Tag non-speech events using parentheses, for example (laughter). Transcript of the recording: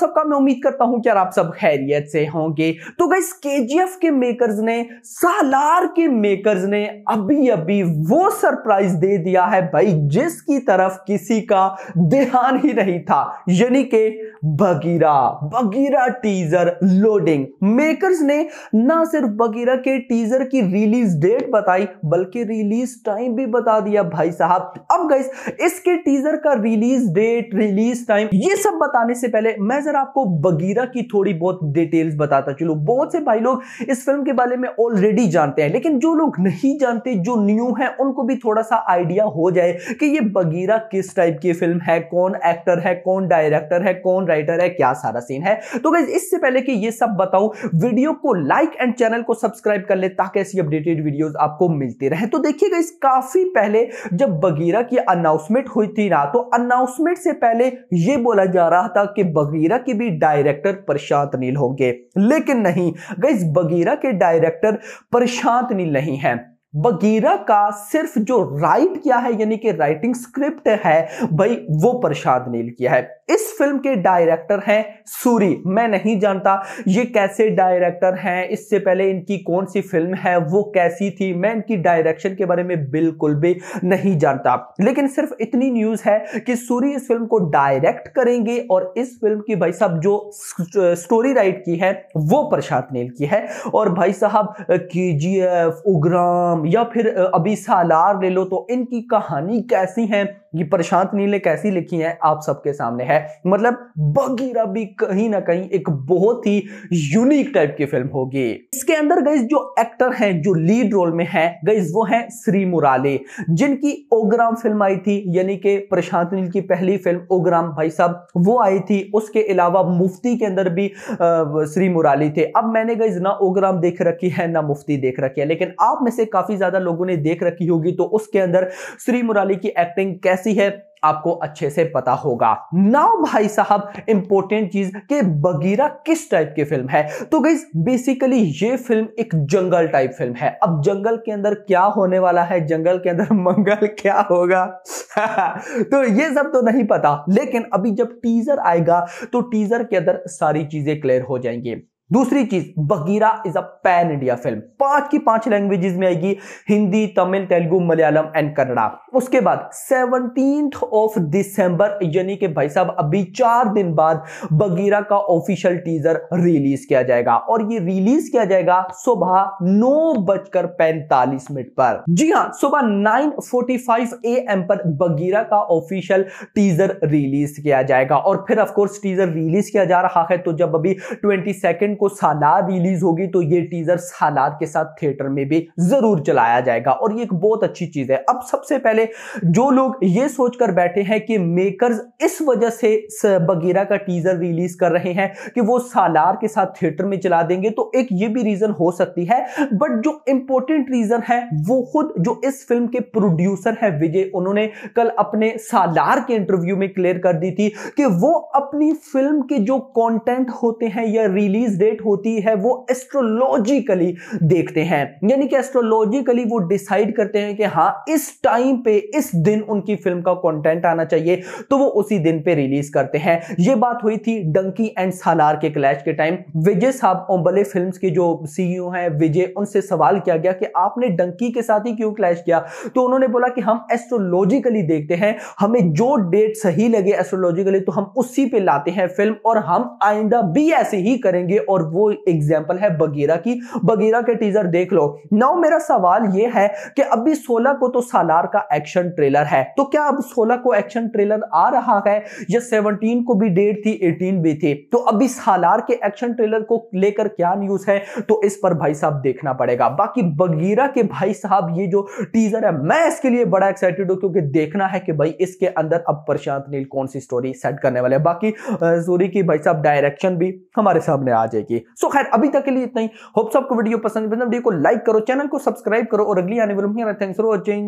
सबका मैं उम्मीद करता हूं कि आप सब खैरियत से होंगे तो गाइस केजीएफ के मेकर्स ने सालार के मेकर्स ने अभी अभी वो सरप्राइज दे दिया है भाई जिसकी तरफ किसी का ध्यान ही नहीं था यानी कि Bagheera Bagheera teaser loading makers ने ना सिर्फ बगीरा के टीजर की रिलीज डेट बताई बल्कि रिलीज टाइम भी बता दिया भाई साहब अब गाइस इसके टीजर का रिलीज डेट रिलीज टाइम ये सब बताने से पहले मैं सर आपको बगीरा की थोड़ी बहुत डिटेल्स बताता चलो बहुत से भाई लोग इस फिल्म के बारे में ऑलरेडी जानते हैं लेकिन जो लोग नहीं जानते जो न्यू है उनको भी थोड़ा सा आइडिया हो जाए कि ये बगीरा किस टाइप की फिल्म है कौन एक्टर है कौन डायरेक्टर है कौन राइटर है क्या सारा सीन है तो गाइज इससे पहले कि ये सब बताऊं वीडियो को लाइक एंड चैनल को सब्सक्राइब कर ले ताकि ऐसी अपडेटेड वीडियोस आपको मिलती रहे तो देखिए गाइज काफी पहले जब बगीरा की अनाउंसमेंट हुई थी ना तो अनाउंसमेंट से पहले ये बोला जा रहा था कि बगीरा बगीरा के भी डायरेक्टर प्रशांत नील होंगे लेकिन नहीं गई बगीरा के डायरेक्टर प्रशांत नील नहीं है बगीरा का सिर्फ जो राइट किया है यानी कि राइटिंग स्क्रिप्ट है भाई वो प्रसाद नील किया है इस फिल्म के डायरेक्टर हैं सूरी मैं नहीं जानता ये कैसे डायरेक्टर हैं इससे पहले इनकी कौन सी फिल्म है वो कैसी थी मैं इनकी डायरेक्शन के बारे में बिल्कुल भी नहीं जानता लेकिन सिर्फ इतनी न्यूज है कि सूरी इस फिल्म को डायरेक्ट करेंगे और इस फिल्म की भाई साहब जो स्टोरी राइट की है वो प्रसाद नील की है और भाई साहब की उग्राम या फिर अभी सालार ले लो तो इनकी कहानी कैसी है ये प्रशांत नीले कैसी लिखी है आप सबके सामने है मतलब बगीरा भी कहीं ना कहीं एक बहुत ही यूनिक टाइप की फिल्म होगी इसके अंदर गई जो एक्टर हैं जो लीड रोल में हैं गई वो हैं श्री मुराले जिनकी ओग्राम फिल्म आई थी यानी कि प्रशांत नील की पहली फिल्म ओग्राम भाई साहब वो आई थी उसके अलावा मुफ्ती के अंदर भी श्री मुराली थे अब मैंने गई ना ओग्राम देख रखी है ना मुफ्ती देख रखी है लेकिन आप में से काफी काफी ज्यादा लोगों ने देख रखी होगी तो उसके अंदर श्री मुराली की एक्टिंग कैसी है आपको अच्छे से पता होगा नाउ भाई साहब इंपॉर्टेंट चीज के बगीरा किस टाइप की फिल्म है तो गई बेसिकली ये फिल्म एक जंगल टाइप फिल्म है अब जंगल के अंदर क्या होने वाला है जंगल के अंदर (laughs) मंगल क्या होगा (laughs) तो ये सब तो नहीं पता लेकिन अभी जब टीजर आएगा तो टीजर के अंदर सारी चीजें क्लियर हो जाएंगी दूसरी चीज Bagheera is a pan India film पांच की पांच लैंग्वेजेस में आएगी हिंदी तमिल तेलुगु मलयालम एंड कन्नड़ा उसके बाद सेवनटीन ऑफ दिसंबर यानी कि भाई साहब अभी चार दिन बाद बगीरा का ऑफिशियल टीजर रिलीज किया जाएगा और ये रिलीज किया जाएगा सुबह नौ बजकर पैंतालीस मिनट पर जी हाँ सुबह nine forty five A M पर बगीरा का ऑफिशियल टीजर रिलीज किया जाएगा और फिर ऑफकोर्स टीजर रिलीज किया जा रहा है तो जब अभी ट्वेंटी सेकेंड को सालाद रिलीज होगी तो ये टीजर सालाद के साथ थिएटर में भी जरूर चलाया जाएगा और ये एक बहुत अच्छी चीज है अब सबसे पहले जो लोग ये सोचकर बैठे हैं कि मेकर्स इस वजह से बगीरा का टीजर रिलीज कर रहे हैं कि वो सालार के साथ थिएटर में चला देंगे तो एक ये भी रीजन हो सकती है बट जो इंपॉर्टेंट रीजन है वो खुद जो इस फिल्म के प्रोड्यूसर है विजय उन्होंने कल अपने सालार के इंटरव्यू में क्लियर कर दी थी कि वो अपनी फिल्म के जो कॉन्टेंट होते हैं या रिलीज डेट डिबेट होती है वो एस्ट्रोलॉजिकली देखते हैं यानी कि एस्ट्रोलॉजिकली वो डिसाइड करते हैं कि हाँ इस टाइम पे इस दिन उनकी फिल्म का कंटेंट आना चाहिए तो वो उसी दिन पे रिलीज करते हैं ये बात हुई थी डंकी एंड सालार के क्लैश के टाइम विजय साहब ओम्बले फिल्म के जो सीईओ हैं विजय उनसे सवाल किया गया कि आपने डंकी के साथ ही क्यों क्लैश किया तो उन्होंने बोला कि हम एस्ट्रोलॉजिकली देखते हैं हमें जो डेट सही लगे एस्ट्रोलॉजिकली तो हम उसी पे लाते हैं फिल्म और हम आइंदा भी ऐसे ही करेंगे और और वो एग्जाम्पल है बगीरा की बगीरा के टीजर देख लो नाउ मेरा सवाल ये है कि अभी 16 को तो सालार का एक्शन ट्रेलर है तो क्या अब 16 को एक्शन ट्रेलर आ रहा है या 17 को भी डेट थी 18 भी थी तो अभी सालार के एक्शन ट्रेलर को लेकर क्या न्यूज है तो इस पर भाई साहब देखना पड़ेगा बाकी बगीरा के भाई साहब ये जो टीजर है मैं इसके लिए बड़ा एक्साइटेड हूं क्योंकि देखना है कि भाई इसके अंदर अब प्रशांत नील कौन सी स्टोरी सेट करने वाले बाकी जूरी की भाई साहब डायरेक्शन भी हमारे सामने आ जाएगी किए सो खैर अभी तक के लिए इतना ही होप्स आपको वीडियो पसंद वीडियो को लाइक करो चैनल को सब्सक्राइब करो और अगली आने वाली थैंक्स फॉर वॉचिंग